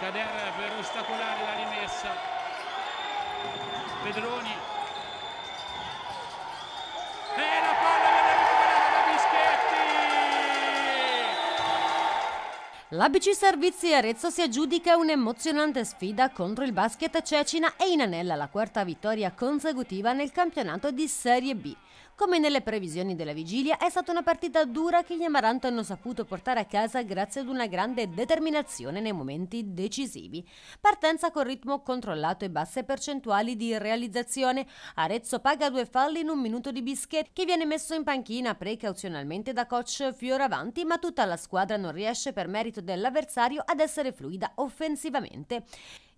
Cader per ostacolare la rimessa Pedroni L'ABC Servizi Arezzo si aggiudica un'emozionante sfida contro il basket Cecina e inanella la quarta vittoria consecutiva nel campionato di Serie B. Come nelle previsioni della vigilia, è stata una partita dura che gli Amaranto hanno saputo portare a casa grazie ad una grande determinazione nei momenti decisivi. Partenza con ritmo controllato e basse percentuali di realizzazione, Arezzo paga due falli in un minuto di Bischetti che viene messo in panchina precauzionalmente da coach Fioravanti, ma tutta la squadra non riesce per merito dell'avversario ad essere fluida offensivamente.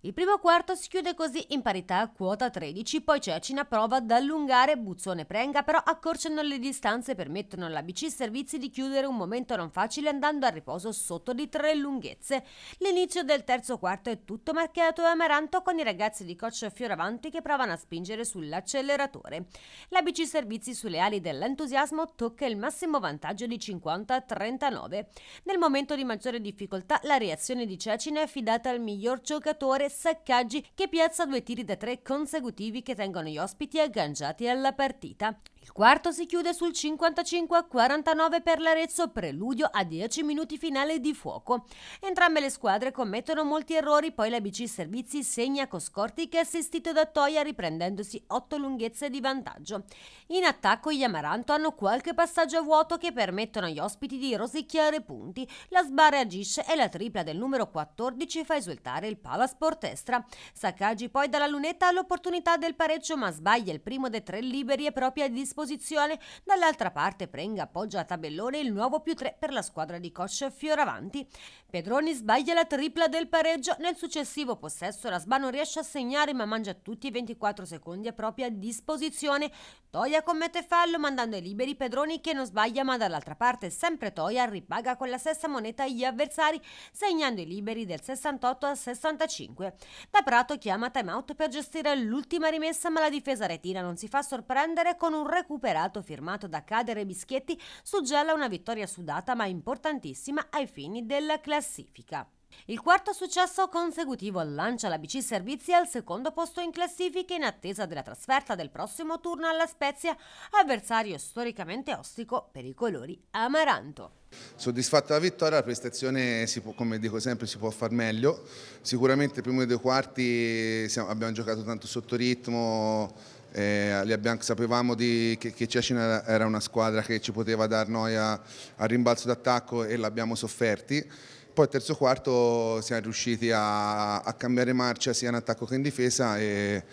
Il primo quarto si chiude così in parità a quota 13, poi Cecina prova ad allungare, Buzzone prenga, però accorciano le distanze e permettono alla BC Servizi di chiudere un momento non facile andando a riposo sotto di tre lunghezze. L'inizio del terzo quarto è tutto marcato e amaranto con i ragazzi di coach Fioravanti che provano a spingere sull'acceleratore. La BC Servizi sulle ali dell'entusiasmo tocca il massimo vantaggio di 50 39. Nel momento di maggiore difficoltà la reazione di Cecina è affidata al miglior giocatore Saccaggi che piazza due tiri da tre consecutivi che tengono gli ospiti agganciati alla partita. Il quarto si chiude sul 55 49 per l'Arezzo, preludio a 10 minuti finale di fuoco. Entrambe le squadre commettono molti errori, poi la BC Servizi segna con Scorti che è assistito da Toia riprendendosi 8 lunghezze di vantaggio. In attacco gli Amaranto hanno qualche passaggio a vuoto che permettono agli ospiti di rosicchiare punti. La sbarra agisce e la tripla del numero 14 fa esultare il Palasport Estra. Saccaggi poi dalla lunetta ha l'opportunità del pareggio ma sbaglia il primo dei tre liberi e propria disposizione disposizione, dall'altra parte Prenga appoggia a tabellone il nuovo più 3 per la squadra di Koch Fioravanti. Pedroni sbaglia la tripla del pareggio, nel successivo possesso la non riesce a segnare ma mangia tutti i 24 secondi a propria disposizione. Toia commette fallo mandando ai liberi Pedroni che non sbaglia ma dall'altra parte sempre Toia ripaga con la stessa moneta gli avversari segnando i liberi del 68 al 65. Da Prato chiama timeout per gestire l'ultima rimessa ma la difesa retina non si fa sorprendere con un record recuperato firmato da Cadere Bischietti, suggella una vittoria sudata ma importantissima ai fini della classifica. Il quarto successo consecutivo lancia la BC Servizi al secondo posto in classifica in attesa della trasferta del prossimo turno alla Spezia, avversario storicamente ostico per i colori amaranto. Soddisfatta la vittoria, la prestazione può, come dico sempre si può far meglio, sicuramente primo e due quarti siamo, abbiamo giocato tanto sotto ritmo, eh, abbiamo, sapevamo di, che, che Cecina era una squadra che ci poteva dar noia al rimbalzo d'attacco e l'abbiamo sofferti. Poi terzo quarto siamo riusciti a, a cambiare marcia sia in attacco che in difesa e,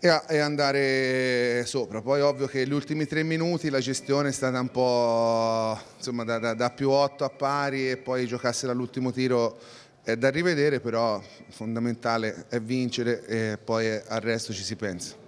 e, a, e, andare sopra. Poi ovvio che gli ultimi tre minuti la gestione è stata un po' insomma, da, da, da più 8 a pari e poi giocassero all'ultimo tiro è da rivedere, però fondamentale è vincere e poi al resto ci si pensa.